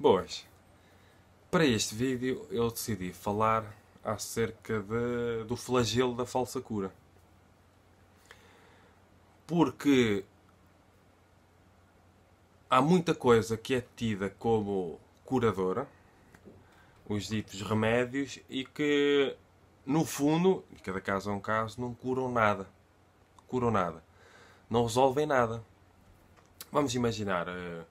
Boas, para este vídeo eu decidi falar acerca de, do flagelo da falsa cura. Porque há muita coisa que é tida como curadora, os ditos remédios, e que no fundo, e cada caso é um caso, não curam nada. Curam nada. Não resolvem nada. Vamos imaginar eh,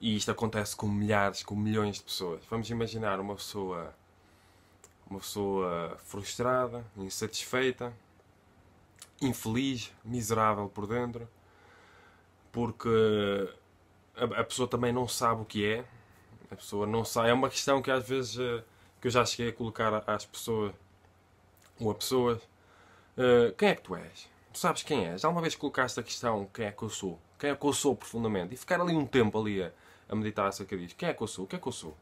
e isto acontece com milhares, com milhões de pessoas. Vamos imaginar uma pessoa uma pessoa frustrada, insatisfeita, infeliz, miserável por dentro, porque a, pessoa também não sabe o que é. A pessoa não sabe. É uma questão que às vezes eh, que eu já cheguei a colocar às pessoas ou a pessoas. Uh, quem é que tu és? Tu sabes quem és? Já uma vez colocaste a questão quem é que eu sou? Quem é que eu sou profundamente? E ficar ali um tempo ali a, a meditar acerca disso. Quem é que eu sou? O que é que eu sou?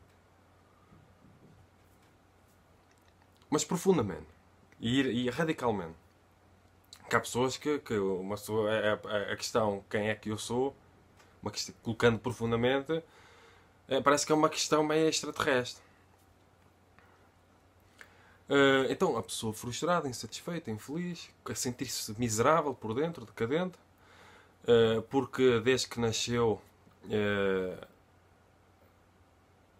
Mas profundamente. E, e radicalmente. Que há pessoas que, que uma pessoa, a, é, a, é, é a questão quem é que eu sou, uma questão, colocando profundamente, é, parece que é uma questão meio extraterrestre. Uh, então, a pessoa frustrada, insatisfeita, infeliz, a sentir-se miserável por dentro, decadente, uh, porque desde que nasceu uh,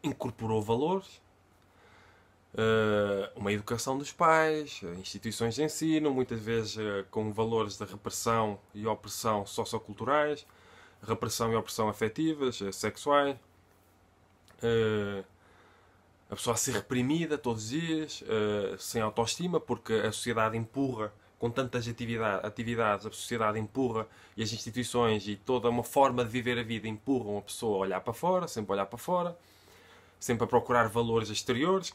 incorporou valores, eh, uma educação dos pais, eh, instituições de ensino, muitas vezes eh, com valores de repressão e opressão socioculturais, repressão e opressão afetivas, sexuais. a pessoa a ser reprimida todos os dias, sem autoestima, porque a sociedade empurra com tantas atividade, atividades, a sociedade empurra e as instituições e toda uma forma de viver a vida empurram a pessoa a olhar para fora, sempre olhar para fora sempre a procurar valores exteriores.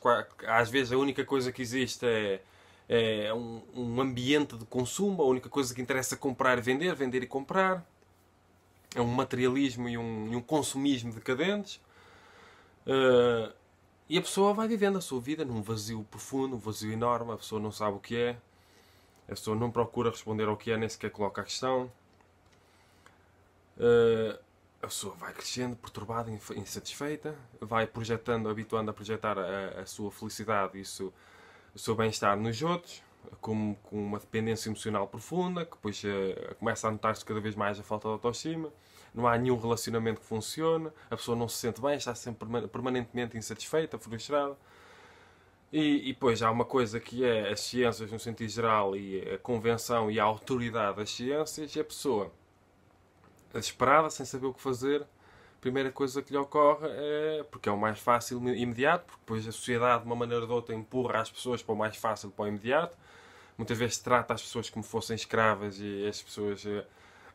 Às vezes a única coisa que existe é, é um, um, ambiente de consumo, a única coisa que interessa é comprar e vender, vender e comprar. É um materialismo e um, e um consumismo decadentes. Uh, e a pessoa vai vivendo a sua vida num vazio profundo, um vazio enorme, a pessoa não sabe o que é, a pessoa não procura responder ao que é, nem sequer coloca a questão. Uh, a pessoa vai crescendo, perturbada, insatisfeita, vai projetando, habituando a projetar a, a sua felicidade e isso, o seu bem-estar nos outros, como com uma dependência emocional profunda, que depois uh, começa a notar-se cada vez mais a falta de autoestima, não há nenhum relacionamento que funcione, a pessoa não se sente bem, está sempre permanentemente insatisfeita, frustrada. E, e depois há uma coisa que é as ciências no sentido geral e a convenção e a autoridade das ciências, e a pessoa desesperada, sem saber o que fazer, a primeira coisa que lhe ocorre é, porque é o mais fácil e imediato, porque depois a sociedade, de uma maneira ou de outra, empurra as pessoas para o mais fácil, para o imediato. Muitas vezes trata as pessoas como fossem escravas e as pessoas, eh,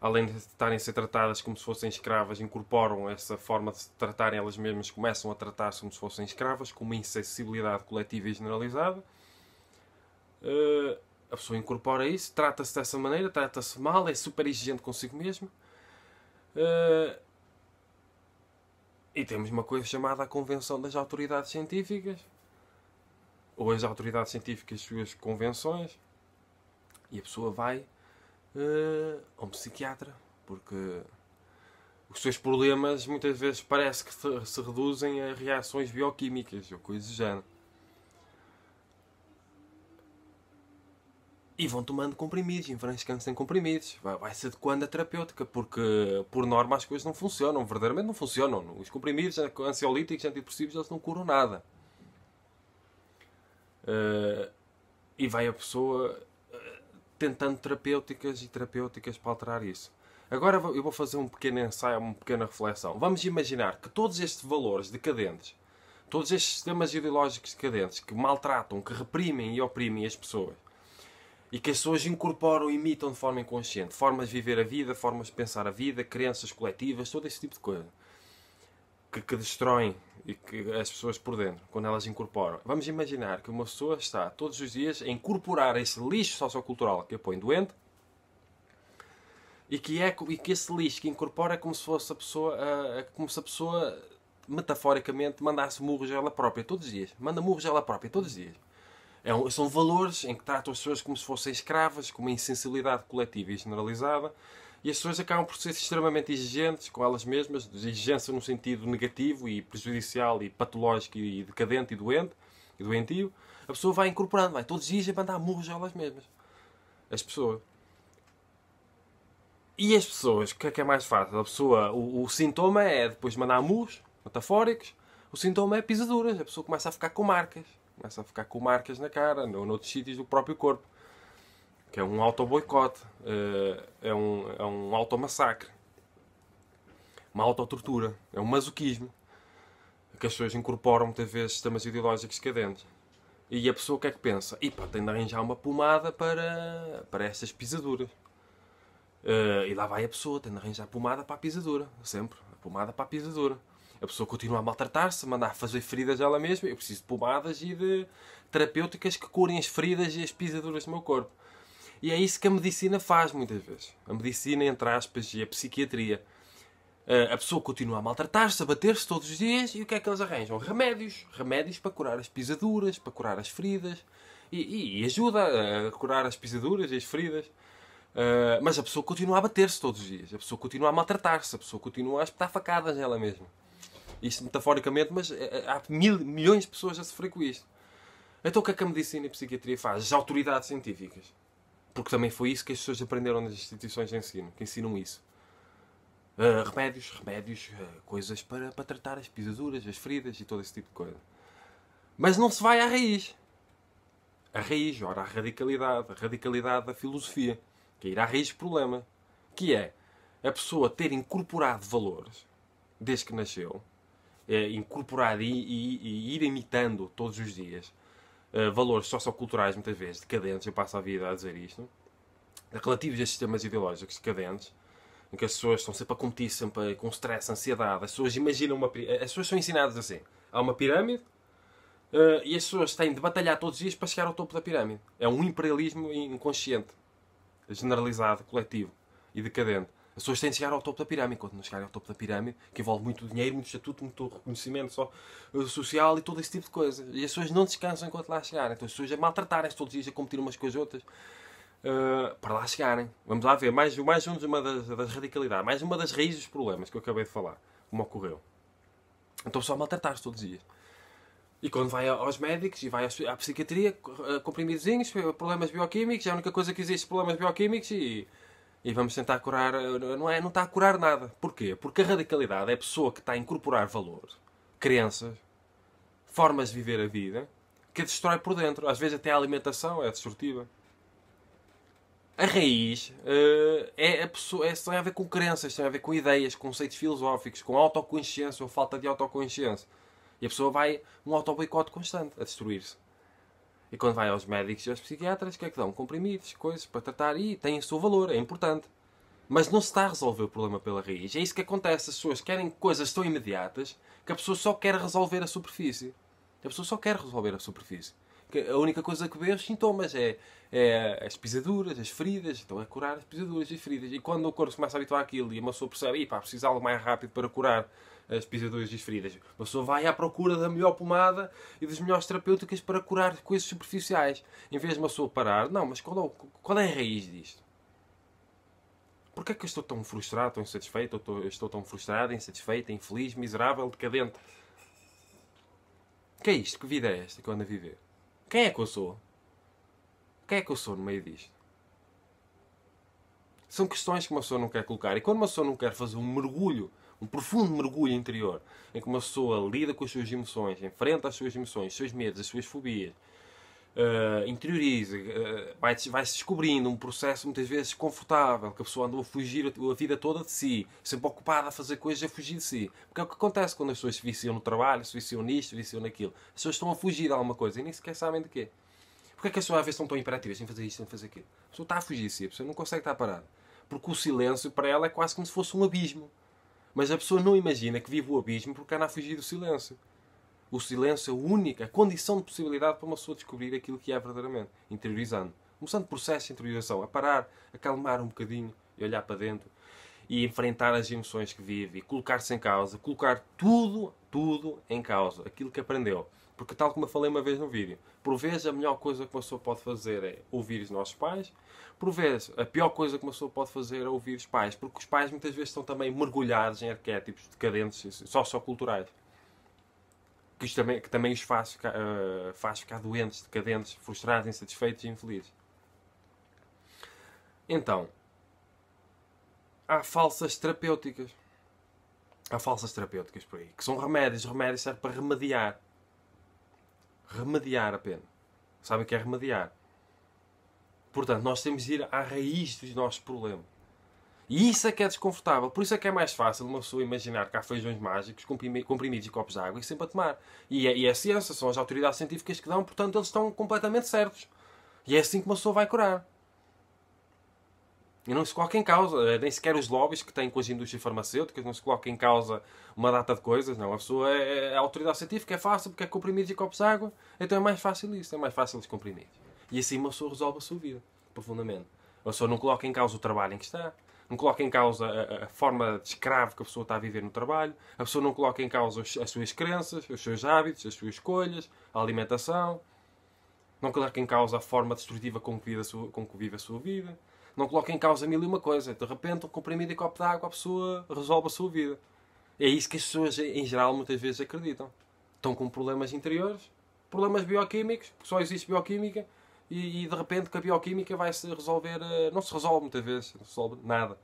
além de estarem a ser tratadas como se fossem escravas, incorporam essa forma de se tratarem elas mesmas, começam a tratar-se como se fossem escravas, com uma insensibilidade coletiva e generalizada. Uh, a pessoa incorpora isso, trata-se dessa maneira, trata-se mal, é super exigente consigo mesmo. Uh, e temos uma coisa chamada a Convenção das Autoridades Científicas, ou as autoridades científicas suas convenções, e a pessoa vai uh, a um psiquiatra, porque os seus problemas muitas vezes parece que se reduzem a reações bioquímicas ou coisas do género. E vão tomando comprimidos, enfrancam-se em comprimidos. Vai, se adequando a terapêutica, porque por norma as coisas não funcionam, verdadeiramente não funcionam. Os comprimidos ansiolíticos, antidepressivos, eles não curam nada. Uh, e vai a pessoa eh, tentando terapêuticas e terapêuticas para alterar isso. Agora eu vou fazer um pequeno ensaio, uma pequena reflexão. Vamos imaginar que todos estes valores decadentes, todos estes sistemas ideológicos decadentes que maltratam, que reprimem e oprimem as pessoas, e que as pessoas incorporam e imitam de forma inconsciente. Formas de viver a vida, formas de pensar a vida, crenças coletivas, todo esse tipo de coisa. Que, que destroem e que as pessoas por dentro, quando elas incorporam. Vamos imaginar que uma pessoa está todos os dias a incorporar esse lixo sociocultural que a põe doente e que, é, e que esse lixo que incorpora é como se fosse a pessoa, como se a pessoa metaforicamente mandasse murros a ela própria todos os dias. Manda murros a ela própria todos os dias. É um, são valores em que tratam as pessoas como se fossem escravas, com uma insensibilidade coletiva e generalizada, e as pessoas acabam por ser extremamente exigentes com elas mesmas, exigência num sentido negativo e prejudicial e patológico e decadente e doente, e doentio. A pessoa vai incorporando, vai todos os dias é a mandar murros a elas mesmas. As pessoas. E as pessoas, o que é que é mais fácil? A pessoa, o, o sintoma é depois mandar murros, metafóricos, o sintoma é pisaduras, a pessoa começa a ficar com marcas começa a ficar com marcas na cara, ou noutros sítios do próprio corpo. Que é um auto-boicote, eh, é um, é um auto-massacre, uma auto-tortura, é um masoquismo que as pessoas incorporam muitas vezes sistemas ideológicos cadentes. E a pessoa o que é que pensa? Ipa, tem de arranjar uma pomada para, para estas pisaduras. Uh, e lá vai a pessoa, tem de arranjar pomada para a pisadura, sempre. A pomada para a pisadura a pessoa continua a maltratar-se, mandar fazer feridas ela mesma. Eu preciso de pomadas e de terapêuticas que curem as feridas e as pisaduras do meu corpo. E é isso que a medicina faz muitas vezes. A medicina, entre aspas, e a psiquiatria. Ah, a pessoa continua a maltratar-se, a bater-se todos os dias e o que é que eles arranjam? Remédios. Remédios para curar as pisaduras, para curar as feridas. E, e ajuda a curar as pisaduras e as feridas. Uh, mas a pessoa continua a bater-se todos os dias, a pessoa continua a maltratar-se, a pessoa continua a espetar facadas nela mesma. Isto metaforicamente, mas eh, eh, há mil, milhões de pessoas a sofrer com isto. Então o que é que a medicina e a psiquiatria faz? As autoridades científicas. Porque também foi isso que as pessoas aprenderam nas instituições de ensino, que ensinam isso. Uh, remédios, remédios, uh, coisas para, para tratar as pisaduras, as feridas e todo esse tipo de coisa. Mas não se vai à raiz. A raiz, ora, a radicalidade, a radicalidade da filosofia, que é ir à raiz do problema, que é a pessoa ter incorporado valores desde que nasceu, eh, incorporar e, e, e, ir imitando todos os dias eh, valores socioculturais, muitas vezes, decadentes, eu passo a vida a dizer isto, relativos a sistemas ideológicos decadentes, em que as pessoas estão sempre a competir, sempre com stress, ansiedade, as pessoas imaginam uma... As pessoas são ensinadas assim, há uma pirâmide, Uh, e as pessoas têm de batalhar todos os dias para chegar ao topo da pirâmide. É um imperialismo inconsciente, generalizado, coletivo e decadente. As pessoas têm de chegar ao topo da pirâmide. Quando não chegarem ao topo da pirâmide, que envolve muito dinheiro, muito estatuto, muito reconhecimento só, eh, social e todo esse tipo de coisa. E as pessoas não descansam enquanto lá chegarem. Então as pessoas a maltratarem-se todos os dias, a competir umas com as outras. Uh, para lá chegarem. Vamos lá ver. Mais, mais uma das, das radicalidades, mais uma das raízes dos problemas que eu acabei de falar, como ocorreu. Então só maltratar-se todos os dias. E quando vai aos médicos e vai à psiquiatria, eh, comprimidozinhos, problemas bioquímicos, é a única coisa que existe, problemas bioquímicos e e vamos tentar curar. Não é? Não está a curar nada. Porquê? Porque a radicalidade é a pessoa que está a incorporar valor, crenças, formas de viver a vida, que a destrói por dentro. Às vezes até a alimentação é destrutiva. A raiz uh, é a pessoa, é, tem a ver com crenças, tem a ver com ideias, conceitos filosóficos, com autoconsciência ou falta de autoconsciência. E a pessoa vai um autoboicote constante a destruir-se. E quando vai aos médicos e aos psiquiatras, que é que dão? Comprimidos, coisas para tratar e tem o seu valor, é importante. Mas não se está a resolver o problema pela raiz. É isso que acontece. As pessoas querem coisas tão imediatas que a pessoa só quer resolver a superfície. A pessoa só quer resolver a superfície a única coisa que vê é os sintomas, é, é as pisaduras, as feridas, então é curar as pisaduras e feridas. E quando o corpo começa a habituar aquilo e a pessoa percebe, pá, precisa algo mais rápido para curar as pisaduras e as feridas, a pessoa vai à procura da melhor pomada e das melhores terapêuticas para curar coisas superficiais, em vez de uma pessoa parar, não, mas qual é, qual é a raiz disto? Porquê é que eu estou tão frustrado, tão insatisfeito, eu estou, eu estou tão frustrado, insatisfeito, infeliz, miserável, decadente? que é isto? Que vida é esta que eu ando a viver? Quem é que eu sou? Quem é que eu sou no meio disto? São questões que uma pessoa não quer colocar. E quando uma pessoa não quer fazer um mergulho, um profundo mergulho interior, em que uma pessoa lida com as suas emoções, enfrenta as suas emoções, os seus medos, as suas fobias, uh, interioriza, uh, vai-se vai descobrindo um processo muitas vezes confortável, que a pessoa andou a fugir a, a vida toda de si, sempre ocupada a fazer coisas a fugir de si. Porque é o que acontece quando as pessoas se viciam no trabalho, se viciam nisto, se viciam naquilo. As pessoas estão a fugir de alguma coisa e nem sequer sabem de quê. Porquê é que as pessoas às vezes estão tão imperativas em fazer isto, em fazer aquilo? A pessoa está a fugir de si, a pessoa não consegue estar parada. Porque o silêncio para ela é quase como se fosse um abismo. Mas a pessoa não imagina que vive o abismo porque anda a fugir do silêncio. O silêncio é a única condição de possibilidade para uma pessoa descobrir aquilo que é verdadeiramente, interiorizando. Começando o processo de interiorização, a parar, a calmar um bocadinho e olhar para dentro e enfrentar as emoções que vive e colocar-se em causa, colocar tudo, tudo em causa, aquilo que aprendeu. Porque, tal como eu falei uma vez no vídeo, por vezes a melhor coisa que uma pessoa pode fazer é ouvir os nossos pais, por vezes a pior coisa que uma pessoa pode fazer é ouvir os pais, porque os pais muitas vezes estão também mergulhados em arquétipos decadentes socioculturais que, isto também, que também os faz ficar, uh, faz ficar doentes, decadentes, frustrados, insatisfeitos e infelizes. Então, há falsas terapêuticas. Há falsas terapêuticas por aí, que são remédios. Remédios servem para remediar. Remediar apenas. Sabem o que é remediar? Portanto, nós temos de ir à raiz dos nossos problemas. E isso é que é desconfortável. Por isso é que é mais fácil uma pessoa imaginar que há feijões mágicos, comprimidos e copos de água e sempre a tomar. E é, e é a ciência, são as autoridades científicas que dão, portanto eles estão completamente certos. E é assim que uma pessoa vai curar. E não se coloca em causa, eh, nem sequer os lobbies que têm com as indústrias farmacêuticas, não se coloca em causa uma data de coisas, não. A pessoa é, é a autoridade científica, é fácil porque é comprimidos e copos de água, então é mais fácil isso, é mais fácil os comprimidos. E assim uma pessoa resolve a sua vida, profundamente. A pessoa não coloca em causa o trabalho em que está, não coloca em causa a, a, forma de escravo que a pessoa está a viver no trabalho, a pessoa não coloca em causa as suas crenças, os seus hábitos, as suas escolhas, a alimentação, não coloca em causa a forma destrutiva com que, sua, com que vive a sua vida, não coloca em causa mil e uma coisa. De repente, um comprimido e copo de água, a pessoa resolve a sua vida. É isso que as pessoas, em geral, muitas vezes acreditam. Estão com problemas interiores, problemas bioquímicos, porque só existe bioquímica, e, e de repente com a bioquímica vai-se resolver. Eh, não se resolve muitas vezes, não se resolve nada.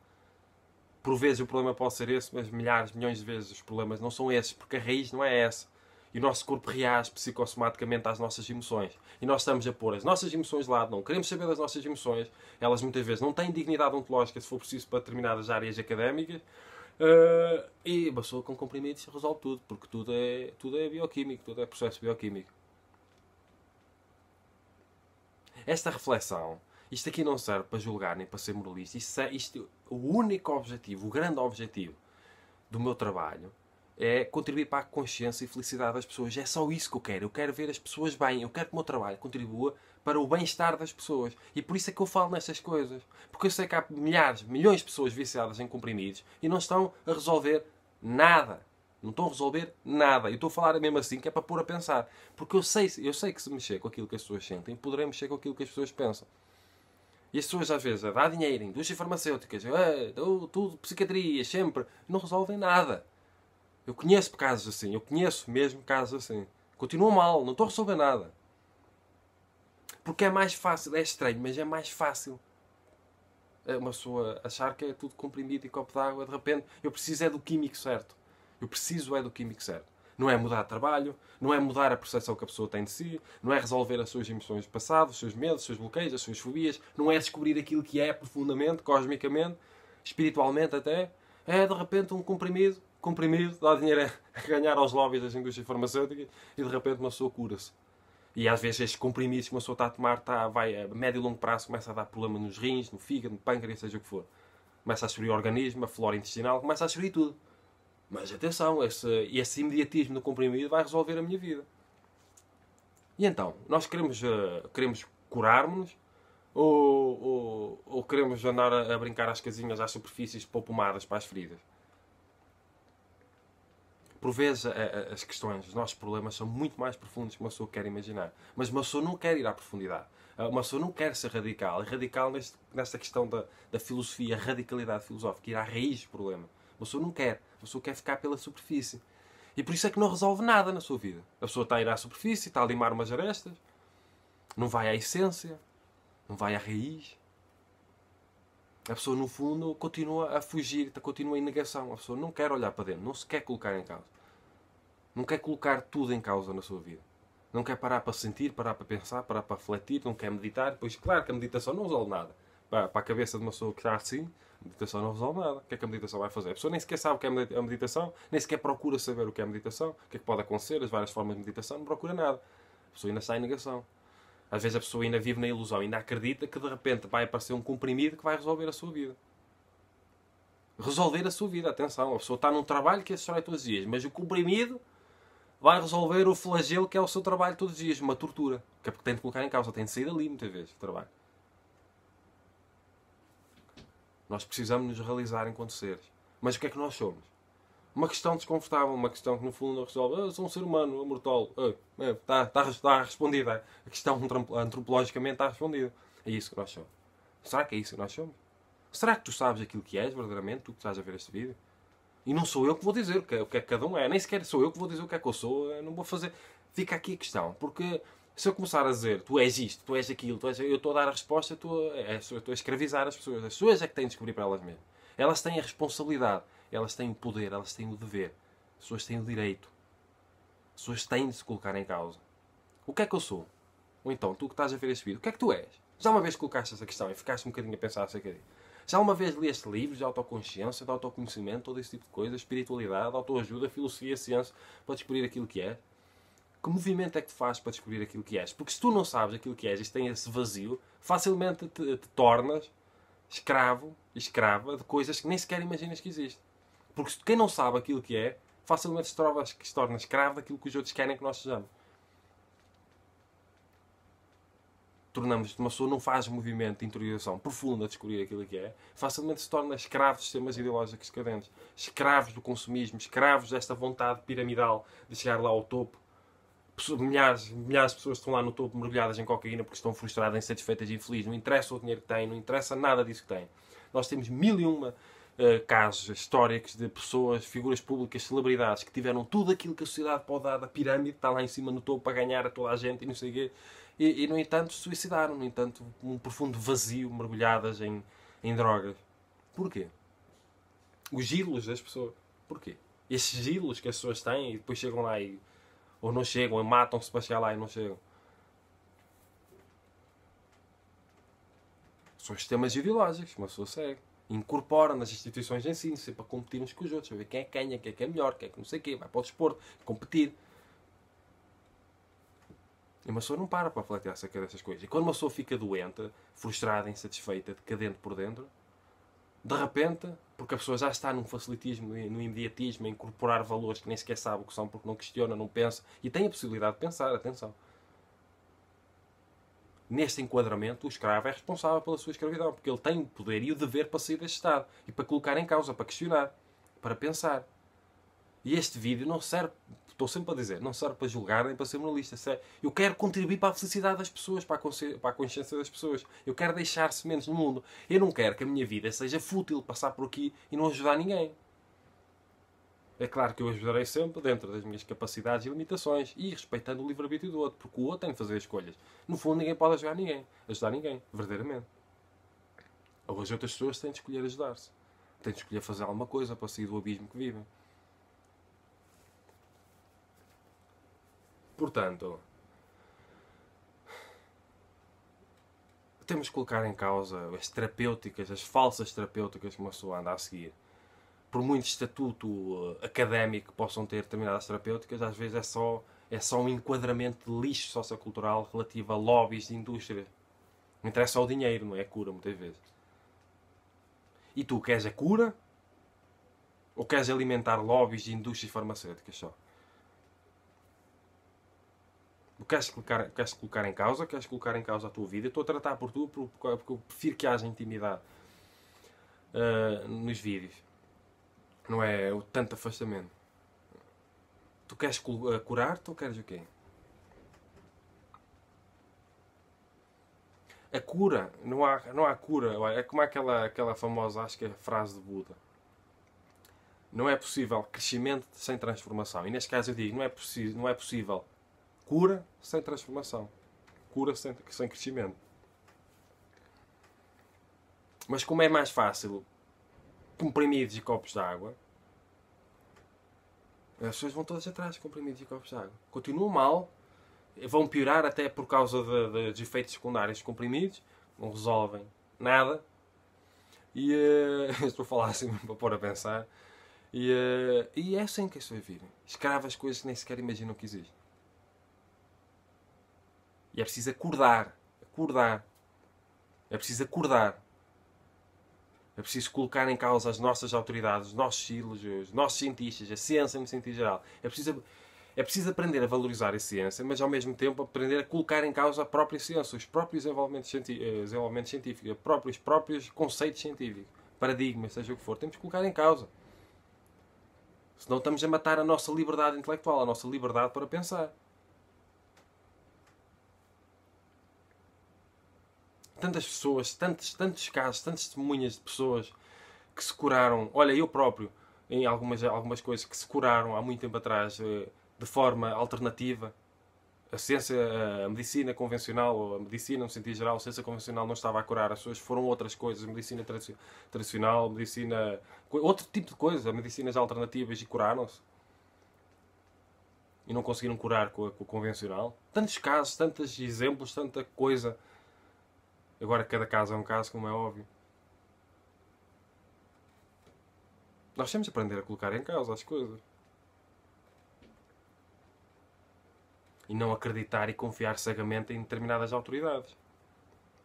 Por vezes o problema pode ser esse, mas milhares, milhões de vezes os problemas não são esses, porque a raiz não é essa. E o nosso corpo reage psicossomaticamente às nossas emoções. E nós estamos a pôr as nossas emoções de lado, não queremos saber das nossas emoções. Elas muitas vezes não têm dignidade ontológica, se for preciso, para determinadas áreas académicas. Uh, e pessoa com comprimidos resolve tudo, porque tudo é, tudo é bioquímico, tudo é processo bioquímico. Esta reflexão, isto aqui não serve para julgar nem para ser moralista. Isto, é, isto, o único objetivo, o grande objetivo do meu trabalho é contribuir para a consciência e felicidade das pessoas. É só isso que eu quero. Eu quero ver as pessoas bem. Eu quero que o meu trabalho contribua para o bem-estar das pessoas. E por isso é que eu falo nestas coisas. Porque eu sei que há milhares, milhões de pessoas viciadas em comprimidos e não estão a resolver nada. Não estão a resolver nada. Eu estou a falar mesmo assim que é para pôr a pensar. Porque eu sei, eu sei que se mexer com aquilo que as pessoas sentem, poderei mexer com aquilo que as pessoas pensam. E as pessoas às vezes dá dinheiro em indústrias farmacêuticas, ah, tudo, psiquiatria, sempre, não resolvem nada. Eu conheço casos assim, eu conheço mesmo casos assim. Continuam mal, não estou a resolver nada. Porque é mais fácil, é estranho, mas é mais fácil uma pessoa achar que é tudo comprimido e copo d'água, de repente eu preciso é do químico certo. Eu preciso é do que me quiser. Não é mudar de trabalho, não é mudar a percepção que a pessoa tem de si, não é resolver as suas emoções do passado, os seus medos, os seus bloqueios, as suas fobias, não é descobrir aquilo que é profundamente, cosmicamente, espiritualmente até. É de repente um comprimido, comprimido, dá dinheiro a ganhar aos lobbies das indústrias farmacêuticas e de repente uma pessoa cura-se. E às vezes estes comprimidos que uma pessoa está a tomar tá, vai a médio e longo prazo começa a dar problema nos rins, no fígado, no pâncreas, seja o que for. Começa a destruir o organismo, a flora intestinal, começa a destruir tudo. Mas atenção, esse, esse imediatismo do comprimido vai resolver a minha vida. E então, nós queremos, uh, queremos curar-nos ou, ou, ou, queremos andar a, a, brincar às casinhas, às superfícies, pôr pomadas para as feridas? Por vezes a, a, as questões, os nossos problemas são muito mais profundos que uma pessoa quer imaginar. Mas uma pessoa não quer ir à profundidade. Eh, uma pessoa não quer ser radical. É radical neste, nesta questão da, da filosofia, a radicalidade filosófica, ir à raiz do problema. Uma pessoa não quer pessoa quer ficar pela superfície. E por isso é que não resolve nada na sua vida. A pessoa está a ir à superfície, está a limar umas arestas, não vai à essência, não vai à raiz. A pessoa, no fundo, continua a fugir, continua em negação. A pessoa não quer olhar para dentro, não se quer colocar em causa. Não quer colocar tudo em causa na sua vida. Não quer parar para sentir, parar para pensar, parar para refletir, não quer meditar. Pois, claro que a meditação não resolve nada. Para a cabeça de uma pessoa que está assim, Meditação não resolve nada. O que é que a meditação vai fazer? A pessoa nem sequer sabe o que é a meditação, nem sequer procura saber o que é a meditação, o que é que pode acontecer, as várias formas de meditação, não procura nada. A pessoa ainda sai em negação. Às vezes a pessoa ainda vive na ilusão, ainda acredita que de repente vai aparecer um comprimido que vai resolver a sua vida. Resolver a sua vida, atenção, a pessoa está num trabalho que é aí todos os dias, mas o comprimido vai resolver o flagelo que é o seu trabalho todos os dias, uma tortura. Que é porque tem de colocar em causa, tem de sair dali muitas vezes o trabalho. Nós precisamos nos realizar enquanto seres. Mas o que é que nós somos? Uma questão desconfortável, uma questão que no fundo não resolve. Eu ah, sou um ser humano, ah, é mortal. Ah, está, está, está respondida. A questão antropologicamente está respondida. É isso que nós somos. Será que é isso que nós somos? Será que tu sabes aquilo que és verdadeiramente, tu que estás a ver este vídeo? E não sou eu que vou dizer o que é, é que cada um é. Nem sequer sou eu que vou dizer o que é que eu sou. Eu não vou fazer. Fica aqui a questão. Porque se eu começar a dizer tu és isto, tu és aquilo, tu és... eu estou a dar a resposta, estou é, a... Eu estou a escravizar as pessoas. As pessoas é que têm de descobrir para elas mesmas. Elas têm a responsabilidade, elas têm o poder, elas têm o dever, as pessoas têm o direito. As pessoas têm de se colocar em causa. O que é que eu sou? Ou então, tu que estás a ver este vídeo, o que é que tu és? Já uma vez colocaste essa questão e ficaste um bocadinho a pensar acerca disso? Já uma vez leste livros de autoconsciência, de autoconhecimento, todo esse tipo de coisa, espiritualidade, autoajuda, filosofia, ciência, para descobrir aquilo que é? que movimento é que tu fazes para descobrir aquilo que és? Porque se tu não sabes aquilo que és e tens esse vazio, facilmente te, te tornas escravo, escrava de coisas que nem sequer imaginas que existem. Porque quem não sabe aquilo que é, facilmente se, trova, se torna escravo daquilo que os outros querem que nós sejamos. Tornamos-nos uma pessoa não faz movimento de interiorização profunda a descobrir aquilo que é, facilmente se torna escravo de sistemas ideológicos decadentes, escravos do consumismo, escravos desta vontade piramidal de chegar lá ao topo milhares, milhares de pessoas estão lá no topo mergulhadas em cocaína porque estão frustradas, insatisfeitas e infelizes. Não interessa o dinheiro que têm, não interessa nada disso que têm. Nós temos mil e uma uh, casos históricos de pessoas, figuras públicas, celebridades que tiveram tudo aquilo que a sociedade pode dar da pirâmide, está lá em cima no topo para ganhar a toda a gente e não sei o quê. E, e no entanto, suicidaram, no entanto, um profundo vazio, mergulhadas em, em drogas. Porquê? Os ídolos das pessoas. Porquê? Esses ídolos que as pessoas têm e depois chegam lá e ou não chegam, ou matam-se para chegar lá e não chegam. São sistemas ideológicos, uma pessoa segue. Incorpora nas instituições de ensino, sempre para competir uns com os outros, para ver quem é quem, quem é que é melhor, quem é que não sei o quê, vai para o desporto, competir. E uma pessoa não para para refletir acerca dessas coisas. E quando uma pessoa fica doente, frustrada, insatisfeita, decadente por dentro, de repente, porque a pessoa já está num facilitismo, no imediatismo, a incorporar valores que nem sequer sabe o que são, porque não questiona, não pensa, e tem a possibilidade de pensar, atenção. Neste enquadramento, o escravo é responsável pela sua escravidão, porque ele tem o poder e o dever para sair deste estado, e para colocar em causa, para questionar, para pensar. E este vídeo não serve, estou sempre a dizer, não serve para julgar nem para ser moralista. É, eu quero contribuir para a felicidade das pessoas, para a, para a consciência das pessoas. Eu quero deixar sementes no mundo. Eu não quero que a minha vida seja fútil, passar por aqui e não ajudar ninguém. É claro que eu ajudarei sempre dentro das minhas capacidades e limitações e respeitando o livre-arbítrio do outro, porque o outro tem de fazer escolhas. No fundo, ninguém pode ajudar ninguém, ajudar ninguém, verdadeiramente. Ou as outras pessoas têm de escolher ajudar-se, têm de escolher fazer alguma coisa para sair do abismo que vivem. Portanto, temos que colocar em causa as terapêuticas, as falsas terapêuticas que uma pessoa anda a seguir. Por muito estatuto eh, académico que possam ter determinadas terapêuticas, às vezes é só, é só um enquadramento de lixo sociocultural relativo a lobbies de indústria. Não interessa o dinheiro, não é a cura, muitas vezes. E tu queres a cura? Ou queres alimentar lobbies de indústrias farmacêuticas só? tu tipo, queres colocar, queres colocar em causa, queres colocar em causa a tua vida, estou a tratar por tu porque eu prefiro que haja intimidade uh, nos vídeos. Não é o tanto afastamento. Tu queres ah, curar-te ou queres o quê? A cura, não há, não há cura. É como aquela, aquela famosa, acho que é a frase de Buda. Não é possível crescimento sem transformação. E neste caso eu digo, não é, possi não é possível Cura sem transformação. Cura sem, sem crescimento. Mas como é mais fácil comprimidos e copos de água, as pessoas vão todas atrás de comprimidos e copos de água. Continuam mal, vão piorar até por causa de, de, de efeitos secundários de comprimidos, não resolvem nada. E uh, estou a falar assim para pôr a pensar. E, uh, e é assim que as pessoas vivem. Escravas coisas que nem sequer imaginam que existem. E é preciso acordar. Acordar. É preciso acordar. É preciso colocar em causa as nossas autoridades, os nossos sílogios, os nossos cientistas, a ciência no sentido geral. É preciso, é preciso aprender a valorizar a ciência, mas ao mesmo tempo aprender a colocar em causa a própria ciência, os próprios desenvolvimentos, eh, desenvolvimentos científicos, os próprios, próprios conceitos científicos, paradigmas, seja o que for. Temos que colocar em causa. Senão estamos a matar a nossa liberdade intelectual, a nossa liberdade para pensar. tantas pessoas, tantos, tantos casos, tantas testemunhas de pessoas que se curaram. Olha, eu próprio, em algumas, algumas coisas que se curaram há muito tempo atrás eh, de forma alternativa. A ciência, eh, a medicina convencional, ou a medicina no sentido geral, a ciência convencional não estava a curar as pessoas, foram outras coisas, medicina tradicional, medicina. outro tipo de coisa, medicinas alternativas e curaram-se. E não conseguiram curar com, a, com o convencional. Tantos casos, tantos exemplos, tanta coisa Agora, cada caso é um caso, como é óbvio. Nós temos de aprender a colocar em causa as coisas. E não acreditar e confiar cegamente em determinadas autoridades.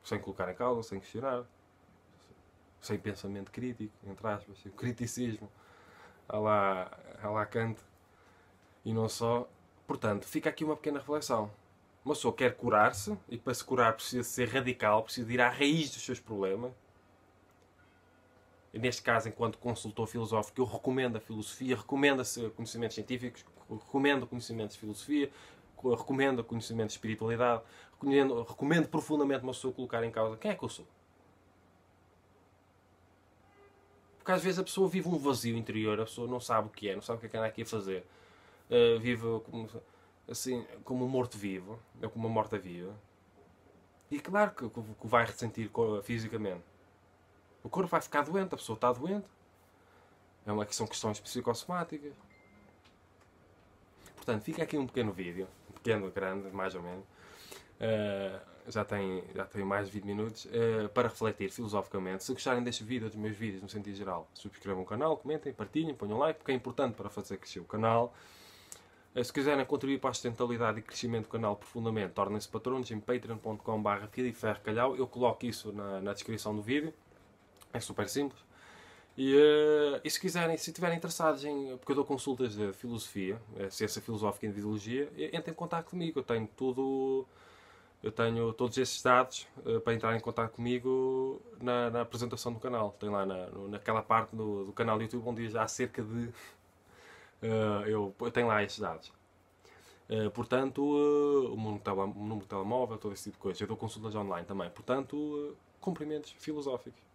Sem colocar em causa, sem questionar. Sem pensamento crítico, entre aspas. Sem criticismo. A lá, a lá Kant. E não só. Portanto, fica aqui uma pequena reflexão. Uma pessoa quer curar-se e para se curar precisa ser radical, precisa ir à raiz dos seus problemas. E neste caso, enquanto consultor filosófico, eu recomendo a filosofia, recomendo -se conhecimentos científicos, recomendo conhecimentos de filosofia, recomendo conhecimentos de espiritualidade, recomendo, recomendo profundamente uma pessoa colocar em causa quem é que eu sou. Porque às vezes a pessoa vive um vazio interior, a pessoa não sabe o que é, não sabe o que é que anda aqui a fazer. Uh, vive como assim, como um morto-vivo, ou né, como uma morta-viva, e claro que, que vai ressentir fisicamente. O corpo vai ficar doente, a pessoa está doente. É uma, são questões psicossomáticas. Portanto, fica aqui um pequeno vídeo, um pequeno, grande, mais ou menos. Uh, já, tem, já tem mais de 20 minutos uh, para refletir filosoficamente. Se gostarem deste vídeo ou dos meus vídeos no sentido geral, subscrevam o canal, comentem, partilhem, ponham like, porque é importante para fazer crescer o canal. Eh, se quiserem contribuir para a sustentabilidade e crescimento do canal profundamente, tornem-se patronos em patreon.com.br Eu coloco isso na, na, descrição do vídeo. É super simples. E, eh, e se quiserem, se estiverem interessados em... Porque eu dou consultas de filosofia, eh, ciência filosófica e ideologia, entrem em contato comigo. Eu tenho tudo... Eu tenho todos esses dados para entrar em contato comigo na, na apresentação do canal. Tem lá na, naquela parte do, do canal do YouTube onde já há cerca de ah, eu, eu tenho lá esses dados. Uh, portanto, uh, o número, o número de telemóvel, todo esse tipo de coisa. Eu dou consultas online também. Portanto, uh, cumprimentos filosóficos.